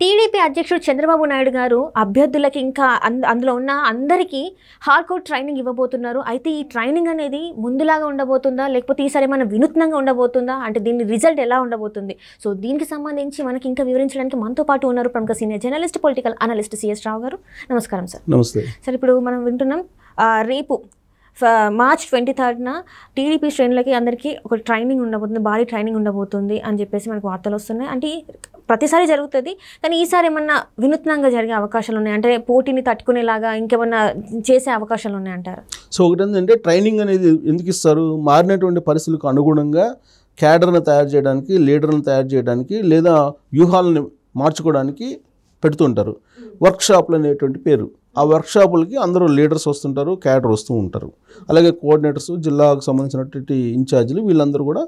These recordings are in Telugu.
టీడీపీ అధ్యక్షుడు చంద్రబాబు నాయుడు గారు అభ్యర్థులకి ఇంకా అందులో ఉన్న అందరికీ హార్డ్కోర్ ట్రైనింగ్ ఇవ్వబోతున్నారు అయితే ఈ ట్రైనింగ్ అనేది ముందులాగా ఉండబోతుందా లేకపోతే ఈసారి ఏమైనా వినూత్నంగా ఉండబోతుందా అంటే దీని రిజల్ట్ ఎలా ఉండబోతుంది సో దీనికి సంబంధించి మనకి ఇంకా వివరించడానికి మనతో పాటు ఉన్నారు ప్రముఖ senior journalist political analyst CS Rao garu నమస్కారం సార్ నమస్తే సార్ ఇప్పుడు మనం వింటున్నాం రేపు మార్చ్ ట్వంటీ థర్డ్న టీడీపీ శ్రేణులకి అందరికీ ఒక ట్రైనింగ్ ఉండబోతుంది భారీ ట్రైనింగ్ ఉండబోతుంది అని చెప్పేసి మనకు వార్తలు వస్తున్నాయి అంటే ప్రతిసారి జరుగుతుంది కానీ ఈసారి ఏమన్నా వినూత్నంగా జరిగే అవకాశాలు ఉన్నాయి అంటే పోటీని తట్టుకునేలాగా ఇంకేమన్నా చేసే అవకాశాలు ఉన్నాయంటారు సో ఒకటి ఏంటంటే ట్రైనింగ్ అనేది ఎందుకు ఇస్తారు మారినటువంటి పరిస్థితులకు అనుగుణంగా క్యాడర్ను తయారు చేయడానికి లీడర్ను తయారు చేయడానికి లేదా వ్యూహాలను మార్చుకోవడానికి పెడుతుంటారు వర్క్షాప్లు అనేటువంటి పేరు ఆ వర్క్షాపులకి అందరూ లీడర్స్ వస్తుంటారు క్యాడర్ వస్తూ ఉంటారు అలాగే కోఆర్డినేటర్స్ జిల్లాకు సంబంధించినటువంటి ఇన్ఛార్జీలు వీళ్ళందరూ కూడా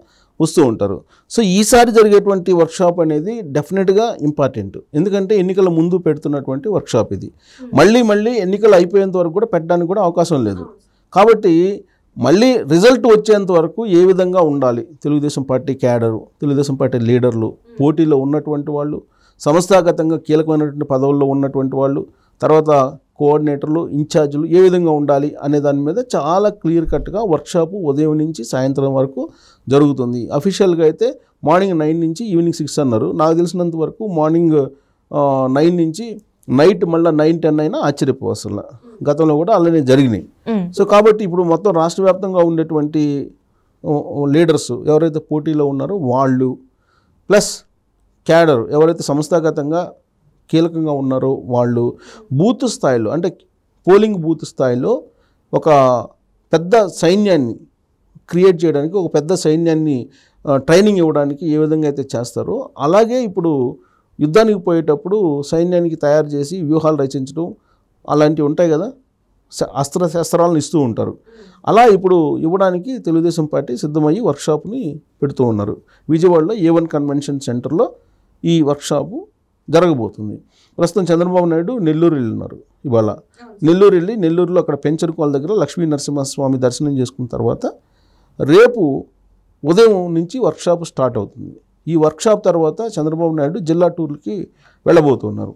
వస్తూ ఉంటారు సో ఈసారి జరిగేటువంటి వర్క్షాప్ అనేది డెఫినెట్గా ఇంపార్టెంట్ ఎందుకంటే ఎన్నికల ముందు పెడుతున్నటువంటి వర్క్షాప్ ఇది మళ్ళీ మళ్ళీ ఎన్నికలు అయిపోయేంత వరకు కూడా పెట్టడానికి కూడా అవకాశం లేదు కాబట్టి మళ్ళీ రిజల్ట్ వచ్చేంత వరకు ఏ విధంగా ఉండాలి Telugu Desam party cadre Telugu Desam party లీడర్లు పోటీలో ఉన్నటువంటి వాళ్ళు సంస్థాగతంగా కీలకమైనటువంటి పదవుల్లో ఉన్నటువంటి వాళ్ళు తర్వాత కోఆర్డినేటర్లు ఇన్ఛార్జీలు ఏ విధంగా ఉండాలి అనే దాని మీద చాలా క్లియర్ కట్గా వర్క్షాప్ ఉదయం నుంచి సాయంత్రం వరకు జరుగుతుంది అఫీషియల్గా అయితే మార్నింగ్ నైన్ నుంచి ఈవినింగ్ సిక్స్ అన్నారు నాకు తెలిసినంత వరకు మార్నింగ్ నైన్ నుంచి నైట్ మళ్ళీ నైన్ టెన్ అయినా ఆశ్చర్యపోవసల గతంలో కూడా అలానే జరిగినాయి సో కాబట్టి ఇప్పుడు మొత్తం రాష్ట్ర వ్యాప్తంగా ఉండేటువంటి లీడర్స్ ఎవరైతే పోటీలో ఉన్నారో వాళ్ళు ప్లస్ క్యాడర్ ఎవరైతే సంస్థాగతంగా కీలకంగా ఉన్నారో వాళ్ళు బూత్ స్థాయిలో అంటే పోలింగ్ బూత్ స్థాయిలో ఒక పెద్ద సైన్యాన్ని క్రియేట్ చేయడానికి ఒక పెద్ద సైన్యాన్ని ట్రైనింగ్ ఇవ్వడానికి ఏ విధంగా అయితే చేస్తారో అలాగే ఇప్పుడు యుద్ధానికి పోయేటప్పుడు సైన్యానికి తయారు చేసి వ్యూహాలు రచించడం అలాంటివి ఉంటాయి కదా అస్త్ర ఇస్తూ ఉంటారు అలా ఇప్పుడు ఇవ్వడానికి తెలుగుదేశం పార్టీ సిద్ధమయ్యి వర్క్షాప్ని పెడుతూ ఉన్నారు విజయవాడలో ఏ వన్ కన్వెన్షన్ సెంటర్లో ఈ వర్క్షాపు జరగబోతుంది ప్రస్తుతం చంద్రబాబు నాయుడు నెల్లూరు వెళ్ళినారు ఇవాళ నెల్లూరు వెళ్ళి నెల్లూరులో అక్కడ పెంచరు వాళ్ళ దగ్గర లక్ష్మీ నరసింహస్వామి దర్శనం చేసుకున్న తర్వాత రేపు ఉదయం నుంచి వర్క్షాప్ స్టార్ట్ అవుతుంది ఈ వర్క్షాప్ తర్వాత చంద్రబాబు నాయుడు జిల్లా టూర్లకి వెళ్ళబోతున్నారు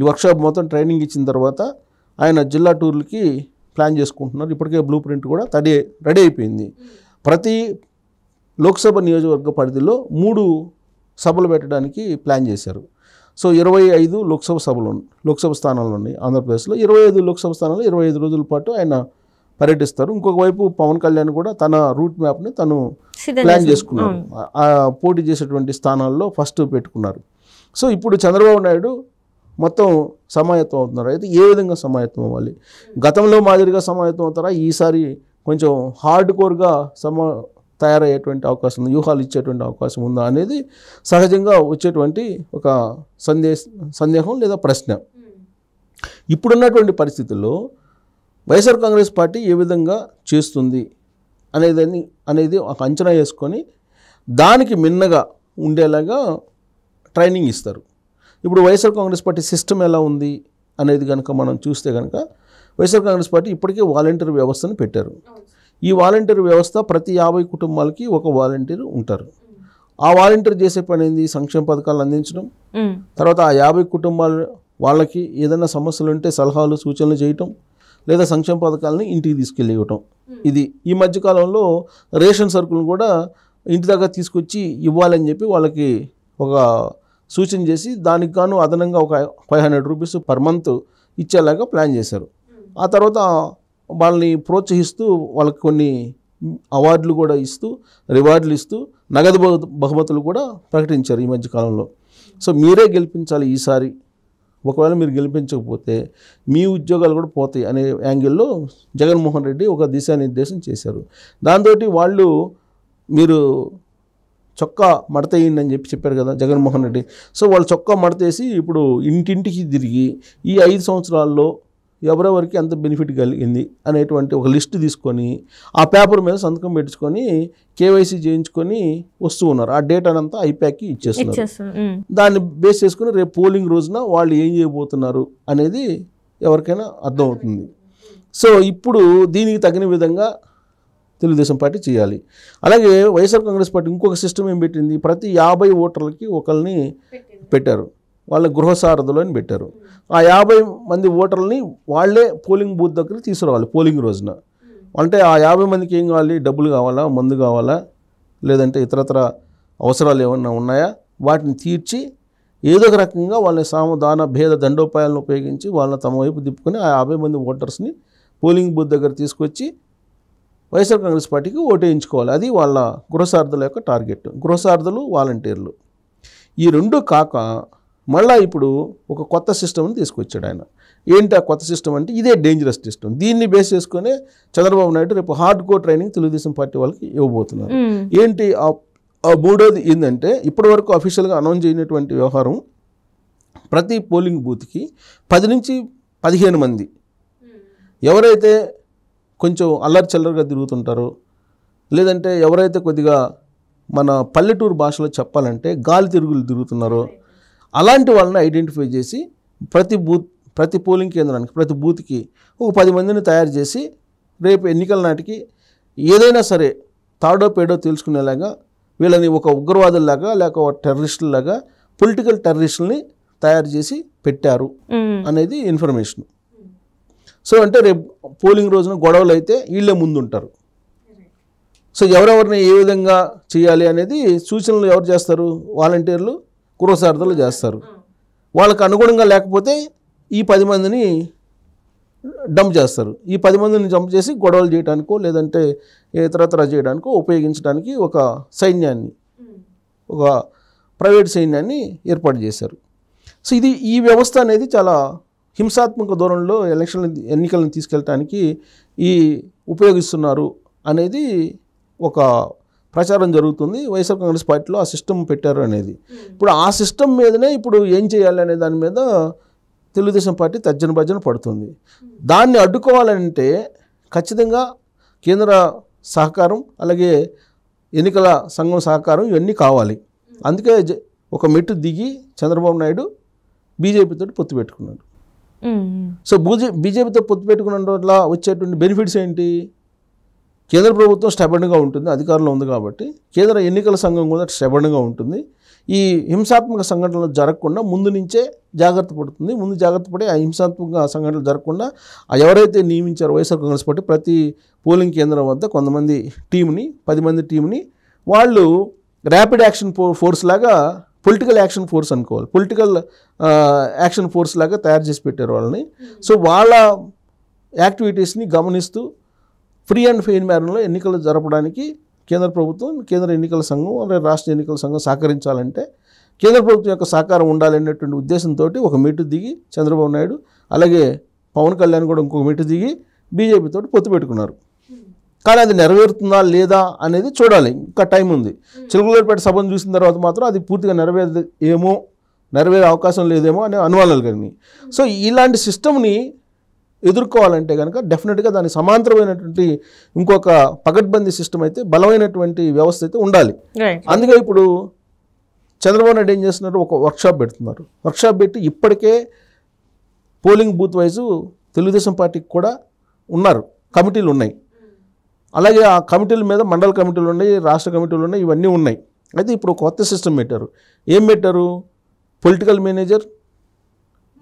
ఈ వర్క్షాప్ మొత్తం ట్రైనింగ్ ఇచ్చిన తర్వాత ఆయన జిల్లా టూర్లకి ప్లాన్ చేసుకుంటున్నారు ఇప్పటికే బ్లూ ప్రింట్ కూడా తడి రెడీ అయిపోయింది ప్రతి లోక్సభ నియోజకవర్గ పరిధిలో మూడు సభలు పెట్టడానికి ప్లాన్ చేశారు సో ఇరవై ఐదు లోక్సభ సభలు లోక్సభ స్థానాలు ఉన్నాయి ఆంధ్రప్రదేశ్లో ఇరవై ఐదు లోక్సభ స్థానాలు ఇరవై ఐదు రోజుల పాటు ఆయన పర్యటిస్తారు ఇంకొక వైపు పవన్ కళ్యాణ్ కూడా తన రూట్ మ్యాప్ని తను ప్లాన్ చేసుకున్నారు పోటీ చేసేటువంటి స్థానాల్లో ఫస్ట్ పెట్టుకున్నారు సో ఇప్పుడు చంద్రబాబు నాయుడు మొత్తం సమాయత్తం అవుతున్నారు అయితే ఏ విధంగా సమాయత్తం అవ్వాలి గతంలో మాదిరిగా సమాయత్తం అవుతారా ఈసారి కొంచెం హార్డ్ కోర్గా సమా తయారయ్యేటువంటి అవకాశం ఉంది వ్యూహాలు ఇచ్చేటువంటి అవకాశం ఉందా అనేది సహజంగా వచ్చేటువంటి ఒక సందేశ సందేహం లేదా ప్రశ్న ఇప్పుడున్నటువంటి పరిస్థితుల్లో వైఎస్ఆర్ కాంగ్రెస్ పార్టీ ఏ విధంగా చేస్తుంది అనేదని అనేది ఒక అంచనా వేసుకొని దానికి మిన్నగా ఉండేలాగా ట్రైనింగ్ ఇస్తారు ఇప్పుడు వైఎస్ఆర్ కాంగ్రెస్ పార్టీ సిస్టమ్ ఎలా ఉంది అనేది కనుక మనం చూస్తే కనుక వైఎస్ఆర్ కాంగ్రెస్ పార్టీ ఇప్పటికే వాలంటీర్ వ్యవస్థను పెట్టారు ఈ వాలంటీర్ వ్యవస్థ ప్రతి యాభై కుటుంబాలకి ఒక వాలంటీర్ ఉంటారు ఆ వాలంటీర్ చేసే పని ఏంది సంక్షేమ పథకాలు అందించడం తర్వాత ఆ యాభై కుటుంబాల వాళ్ళకి ఏదైనా సమస్యలు ఉంటే సలహాలు సూచనలు చేయటం లేదా సంక్షేమ పథకాలని ఇంటికి తీసుకెళ్ళి ఇది ఈ మధ్యకాలంలో రేషన్ సరుకులను కూడా ఇంటి దాకా తీసుకొచ్చి ఇవ్వాలని చెప్పి వాళ్ళకి ఒక సూచన చేసి దానికి గాను అదనంగా ఒక five hundred rupees per month ఇచ్చేలాగా ప్లాన్ చేశారు ఆ తర్వాత వాళ్ళని ప్రోత్సహిస్తూ వాళ్ళకి కొన్ని అవార్డులు కూడా ఇస్తూ రివార్డులు ఇస్తూ నగదు బహుమతులు కూడా ప్రకటించారు ఈ మధ్యకాలంలో సో మీరే గెలిపించాలి ఈసారి ఒకవేళ మీరు గెలిపించకపోతే మీ ఉద్యోగాలు కూడా పోతాయి అనే యాంగిల్లో జగన్మోహన్ రెడ్డి ఒక దిశానిర్దేశం చేశారు దాంతో వాళ్ళు మీరు చొక్కా మడతయ్యిందని చెప్పి చెప్పారు కదా జగన్మోహన్ రెడ్డి సో వాళ్ళు చొక్కా మడతేసి ఇప్పుడు ఇంటింటికి తిరిగి ఈ ఐదు సంవత్సరాల్లో ఎవరెవరికి ఎంత బెనిఫిట్ కలిగింది అనేటువంటి ఒక లిస్ట్ తీసుకొని ఆ పేపర్ మీద సంతకం పెట్టుకొని కేవైసీ చేయించుకొని వస్తూ ఉన్నారు ఆ డేటా అంతా ఐప్యాక్కి ఇచ్చేస్తున్నారు దాన్ని బేస్ చేసుకుని రేపు పోలింగ్ రోజున వాళ్ళు ఏం చేయబోతున్నారు అనేది ఎవరికైనా అర్థమవుతుంది సో ఇప్పుడు దీనికి తగిన విధంగా తెలుగుదేశం పార్టీ చేయాలి అలాగే వైఎస్ఆర్ కాంగ్రెస్ పార్టీ ఇంకొక సిస్టమ్ ఏం పెట్టింది ప్రతి యాభై ఓటర్లకి ఒకరిని పెట్టారు వాళ్ళ గృహసారథులు అని పెట్టారు ఆ యాభై మంది ఓటర్లని వాళ్ళే పోలింగ్ బూత్ దగ్గర తీసుకురావాలి పోలింగ్ రోజున అంటే ఆ యాభై మందికి ఏం కావాలి డబ్బులు కావాలా మందు కావాలా లేదంటే ఇతరతర అవసరాలు ఏమన్నా ఉన్నాయా వాటిని తీర్చి ఏదో ఒక రకంగా వాళ్ళ సామదాన భేద దండోపాయాలను ఉపయోగించి వాళ్ళని తమ వైపు తిప్పుకొని ఆ యాభై మంది ఓటర్స్ని పోలింగ్ బూత్ దగ్గర తీసుకొచ్చి వైఎస్ఆర్ కాంగ్రెస్ పార్టీకి ఓటేయించుకోవాలి అది వాళ్ళ గృహసార్థుల యొక్క టార్గెట్ గృహసార్థులు వాలంటీర్లు ఈ రెండు కాక మళ్ళీ ఇప్పుడు ఒక కొత్త సిస్టమ్ని తీసుకొచ్చాడు ఆయన ఏంటి ఆ కొత్త సిస్టమ్ అంటే ఇదే డేంజరస్ సిస్టమ్ దీన్ని బేస్ చేసుకునే చంద్రబాబు నాయుడు రేపు hard core training Telugu Desam party వాళ్ళకి ఇవ్వబోతున్నారు ఏంటి ఆ మూడోది ఏంటంటే ఇప్పటి వరకు అఫీషియల్గా అనౌన్స్ చేయనటువంటి వ్యవహారం ప్రతి పోలింగ్ బూత్కి పది నుంచి పదిహేను మంది ఎవరైతే కొంచెం అల్లరి చల్లరిగా తిరుగుతుంటారో లేదంటే ఎవరైతే కొద్దిగా మన పల్లెటూరు భాషలో చెప్పాలంటే గాలి తిరుగులు తిరుగుతున్నారో అలాంటి వాళ్ళని ఐడెంటిఫై చేసి ప్రతి బూత్ ప్రతి పోలింగ్ కేంద్రానికి ప్రతి బూత్కి ఒక పది మందిని తయారు చేసి రేపు ఎన్నికల నాటికి ఏదైనా సరే తాడో పేడో తెలుసుకునేలాగా వీళ్ళని ఒక ఉగ్రవాదుల్లాగా లేక టెర్రరిస్టులాగా పొలిటికల్ టెర్రరిస్టుల్ని తయారు చేసి పెట్టారు అనేది ఇన్ఫర్మేషన్ సో అంటే రేపు పోలింగ్ రోజున గొడవలు అయితే వీళ్ళే ముందుంటారు సో ఎవరెవరిని ఏ విధంగా చేయాలి అనేది సూచనలు ఎవరు చేస్తారు వాలంటీర్లు కురసార్థలు చేస్తారు వాళ్ళకు అనుగుణంగా లేకపోతే ఈ పది మందిని డంప్ చేస్తారు ఈ పది మందిని జంప్ చేసి గొడవలు చేయడానికో లేదంటే ఇతరత్ర చేయడానికో ఉపయోగించడానికి ఒక సైన్యాన్ని ఒక ప్రైవేట్ సైన్యాన్ని ఏర్పాటు చేశారు సో ఇది ఈ వ్యవస్థ అనేది చాలా హింసాత్మక ధోరణిలో ఎలక్షన్ ఎన్నికలను తీసుకెళ్ళటానికి ఈ ఉపయోగిస్తున్నారు అనేది ఒక ప్రచారం జరుగుతుంది వైఎస్ఆర్ కాంగ్రెస్ పార్టీలో ఆ సిస్టమ్ పెట్టారు అనేది ఇప్పుడు ఆ సిస్టమ్ మీదనే ఇప్పుడు ఏం చేయాలి అనే దాని మీద తెలుగుదేశం పార్టీ తర్జన భర్జన పడుతుంది దాన్ని అడ్డుకోవాలంటే ఖచ్చితంగా కేంద్ర సహకారం అలాగే ఎన్నికల సంఘం సహకారం ఇవన్నీ కావాలి అందుకే ఒక మెట్టు దిగి చంద్రబాబు నాయుడు బీజేపీతో పొత్తు పెట్టుకున్నాడు సో బూజే బీజేపీతో పొత్తు పెట్టుకున్న వల్ల వచ్చేటువంటి బెనిఫిట్స్ ఏంటి కేంద్ర ప్రభుత్వం స్టెబర్డ్గా ఉంటుంది అధికారంలో ఉంది కాబట్టి కేంద్ర ఎన్నికల సంఘం కూడా స్టెబర్డ్గా ఉంటుంది ఈ హింసాత్మక సంఘటనలు జరగకుండా ముందు నుంచే జాగ్రత్త పడుతుంది ముందు జాగ్రత్త పడి ఆ హింసాత్మక సంఘటనలు జరగకుండా ఎవరైతే నియమించారో వైఎస్ఆర్ కాంగ్రెస్ పార్టీ ప్రతి పోలింగ్ కేంద్రం వద్ద కొంతమంది టీంని పది మంది టీంని వాళ్ళు ర్యాపిడ్ యాక్షన్ ఫోర్స్ లాగా పొలిటికల్ యాక్షన్ ఫోర్స్ అనుకోవాలి పొలిటికల్ యాక్షన్ ఫోర్స్ లాగా తయారు చేసి పెట్టారు వాళ్ళని సో వాళ్ళ యాక్టివిటీస్ని గమనిస్తూ ఫ్రీ అండ్ ఫెయిన్ మేరంలో ఎన్నికలు జరపడానికి కేంద్ర ప్రభుత్వం కేంద్ర ఎన్నికల సంఘం అలాగే రాష్ట్ర ఎన్నికల సంఘం సహకరించాలంటే కేంద్ర ప్రభుత్వం యొక్క సహకారం ఉండాలనేటువంటి ఉద్దేశంతో ఒక మీటు దిగి చంద్రబాబు నాయుడు అలాగే పవన్ కళ్యాణ్ కూడా ఇంకొక మీటు దిగి బీజేపీతో పొత్తు పెట్టుకున్నారు కానీ అది నెరవేరుతుందా లేదా అనేది చూడాలి ఇంకా టైం ఉంది చిలుకలపేట సభను చూసిన తర్వాత మాత్రం అది పూర్తిగా నెరవేరేమో నెరవేరే అవకాశం లేదేమో అనే అనుమానాలు కానీ సో ఇలాంటి సిస్టమ్ని ఎదుర్కోవాలంటే కనుక డెఫినెట్గా దానికి సమాంతరమైనటువంటి ఇంకొక పగడ్బందీ సిస్టమ్ అయితే బలమైనటువంటి వ్యవస్థ అయితే ఉండాలి అందుకే ఇప్పుడు చంద్రబాబు నాయుడు ఏం చేస్తున్నారు ఒక వర్క్షాప్ పెడుతున్నారు వర్క్షాప్ పెట్టి ఇప్పటికే పోలింగ్ బూత్ వైజు తెలుగుదేశం పార్టీకి కూడా ఉన్నారు కమిటీలు ఉన్నాయి అలాగే ఆ కమిటీల మీద మండల కమిటీలు ఉన్నాయి రాష్ట్ర కమిటీలు ఉన్నాయి ఇవన్నీ ఉన్నాయి అయితే ఇప్పుడు కొత్త సిస్టమ్ పెట్టారు ఏం పెట్టారు పొలిటికల్ మేనేజర్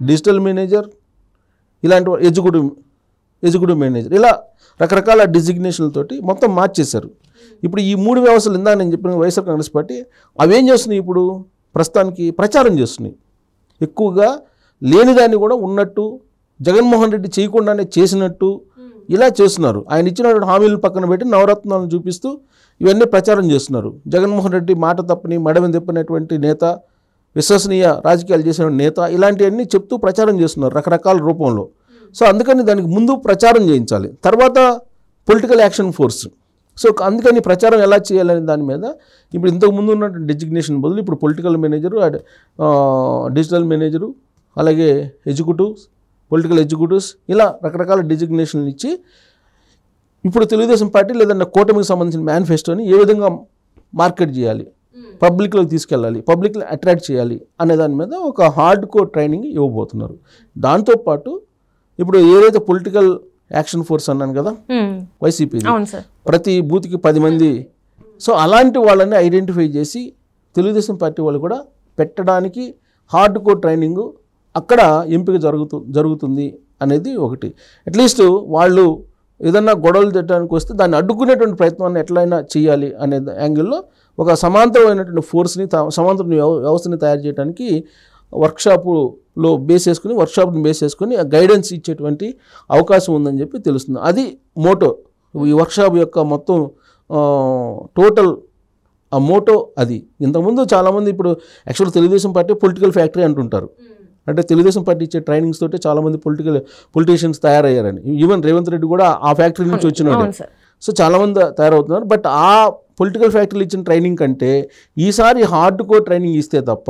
డిజిటల్ మేనేజర్ ఇలాంటి ఎజుగుడు ఎజుగుడు మేనేజర్ ఇలా రకరకాల డిజిగ్నేషన్లతోటి మొత్తం మార్చేశారు ఇప్పుడు ఈ మూడు వ్యవస్థలు ఇందాక నేను చెప్పిన వైఎస్ఆర్ కాంగ్రెస్ పార్టీ అవేం చేస్తున్నాయి ఇప్పుడు ప్రస్తుతానికి ప్రచారం చేస్తున్నాయి ఎక్కువగా లేనిదాన్ని కూడా ఉన్నట్టు జగన్మోహన్ రెడ్డి చేయకుండానే చేసినట్టు hmm. ఇలా చేస్తున్నారు ఆయన ఇచ్చిన హామీలు పక్కన పెట్టి నవరత్నాలను చూపిస్తూ ఇవన్నీ ప్రచారం చేస్తున్నారు జగన్మోహన్ రెడ్డి మాట తప్పని మడమని తిప్పనటువంటి నేత విశ్వసనీయ రాజకీయాలు చేసిన నేత ఇలాంటివన్నీ చెప్తూ ప్రచారం చేస్తున్నారు రకరకాల రూపంలో సో అందుకని దానికి ముందు ప్రచారం చేయించాలి తర్వాత పొలిటికల్ యాక్షన్ ఫోర్స్ సో అందుకని ప్రచారం ఎలా చేయాలనే దాని మీద ఇప్పుడు ఇంతకు ముందు ఉన్న డెసిగ్నేషన్ బదులు ఇప్పుడు పొలిటికల్ మేనేజరు డిజిటల్ మేనేజరు అలాగే ఎగ్జిక్యూటివ్స్ పొలిటికల్ ఎగ్జిక్యూటివ్స్ ఇలా రకరకాల డెజిగ్నేషన్లు ఇచ్చి ఇప్పుడు తెలుగుదేశం పార్టీ లేదన్న కూటమికి సంబంధించిన మేనిఫెస్టోని ఏ విధంగా మార్కెట్ చేయాలి పబ్లిక్లోకి తీసుకెళ్ళాలి పబ్లిక్లో అట్రాక్ట్ చేయాలి అనే దాని మీద ఒక హార్డ్ కోర్ ట్రైనింగ్ ఇవ్వబోతున్నారు దాంతోపాటు ఇప్పుడు ఏదైతే పొలిటికల్ యాక్షన్ ఫోర్స్ అన్నాను కదా వైసీపీ ప్రతి బూత్కి పది మంది సో అలాంటి వాళ్ళని ఐడెంటిఫై చేసి తెలుగుదేశం పార్టీ వాళ్ళు కూడా పెట్టడానికి హార్డ్ కోర్ ట్రైనింగ్ అక్కడ ఎంపిక జరుగుతు జరుగుతుంది అనేది ఒకటి అట్లీస్ట్ వాళ్ళు ఏదన్నా గొడవలు తిట్టడానికి వస్తే దాన్ని అడ్డుకునేటువంటి ప్రయత్నాన్ని ఎట్లయినా చేయాలి అనే యాంగిల్లో ఒక సమాంతరమైనటువంటి ఫోర్స్ని సమాంతర వ్యవస్థని తయారు చేయడానికి వర్క్షాపులో బేస్ చేసుకుని వర్క్షాప్ని బేస్ చేసుకుని గైడెన్స్ ఇచ్చేటువంటి అవకాశం ఉందని చెప్పి తెలుస్తుంది అది మోటో ఈ వర్క్షాప్ యొక్క మొత్తం టోటల్ ఆ మోటో అది ఇంతకుముందు చాలామంది ఇప్పుడు actual Telugu Desam party political factory అంటుంటారు అంటే తెలుగుదేశం పార్టీ ఇచ్చే ట్రైనింగ్స్ తోటే మంది పొలిటికల్ పొలిటీషియన్స్ తయారయ్యారని ఈవెన్ రేవంత్ రెడ్డి కూడా ఆ ఫ్యాక్టరీ నుంచి వచ్చిన సో చాలామంది తయారవుతున్నారు బట్ ఆ పొలిటికల్ ఫ్యాక్టరీలు ఇచ్చిన ట్రైనింగ్ కంటే ఈసారి హార్డ్ కోర్ ట్రైనింగ్ ఇస్తే తప్ప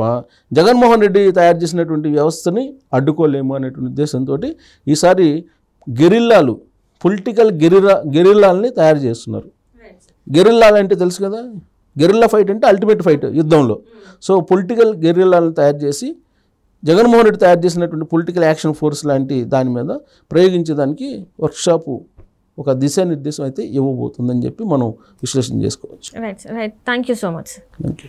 జగన్మోహన్ రెడ్డి తయారు చేసినటువంటి వ్యవస్థని అడ్డుకోలేము అనేటువంటి ఉద్దేశంతో ఈసారి గెరిల్లాలు పొలిటికల్ గెరిల్లా గెరిల్లాలని తయారు చేస్తున్నారు గెరిల్లాలంటే తెలుసు కదా గెరిల్లా ఫైట్ అంటే అల్టిమేట్ ఫైట్ యుద్ధంలో hmm. సో పొలిటికల్ గెరిల్లాలను తయారు చేసి జగన్మోహన్ రెడ్డి తయారు చేసినటువంటి పొలిటికల్ యాక్షన్ ఫోర్స్ లాంటి దాని మీద ప్రయోగించేదానికి వర్క్షాపు ఒక దిశానిర్దేశం అయితే ఇవ్వబోతుందని చెప్పి మనం విశ్లేషణ చేసుకోవచ్చు right right thank you so much thank you